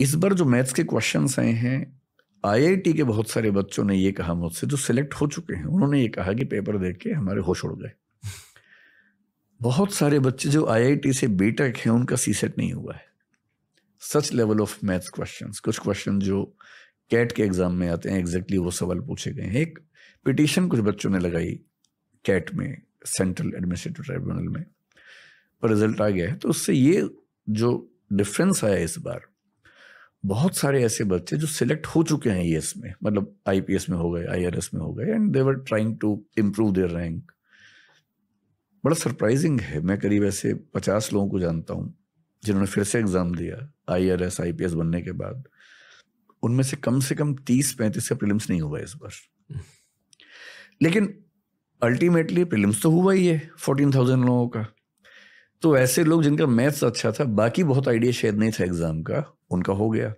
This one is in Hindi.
इस बार जो मैथ्स के क्वेश्चन आए हैं आईआईटी के बहुत सारे बच्चों ने ये कहा मुझसे जो सिलेक्ट हो चुके हैं उन्होंने ये कहा कि पेपर देख के हमारे होश उड़ गए बहुत सारे बच्चे जो आईआईटी से बीटेक हैं उनका सी सेट नहीं हुआ है such level of maths question कुछ क्वेश्चन जो कैट के एग्जाम में आते हैं एग्जैक्टली exactly वो सवाल पूछे गए हैं एक पिटिशन कुछ बच्चों ने लगाई कैट में सेंट्रल एडमिनिस्ट्रेटिव ट्राइब्यूनल में पर रिजल्ट आ गया है तो उससे ये जो डिफरेंस आया इस बार बहुत सारे ऐसे बच्चे जो सिलेक्ट हो चुके हैं ईएस e में मतलब आईपीएस में हो गए आईआरएस में हो गए and they were trying to improve their rank बड़ा सरप्राइजिंग है मैं करीब ऐसे पचास लोगों को जानता हूँ जिन्होंने फिर से एग्ज़ाम दिया पी एस बनने के बाद उनमें से कम से कम तीस पैंतीस का प्रिलिम्स नहीं हुआ इस बार लेकिन अल्टीमेटली प्रिलिम्स तो हुआ ही है फोर्टीन थाउजेंड लोगों का तो ऐसे लोग जिनका मैथ्स अच्छा था बाकी बहुत आइडिया शायद नहीं था एग्जाम का उनका हो गया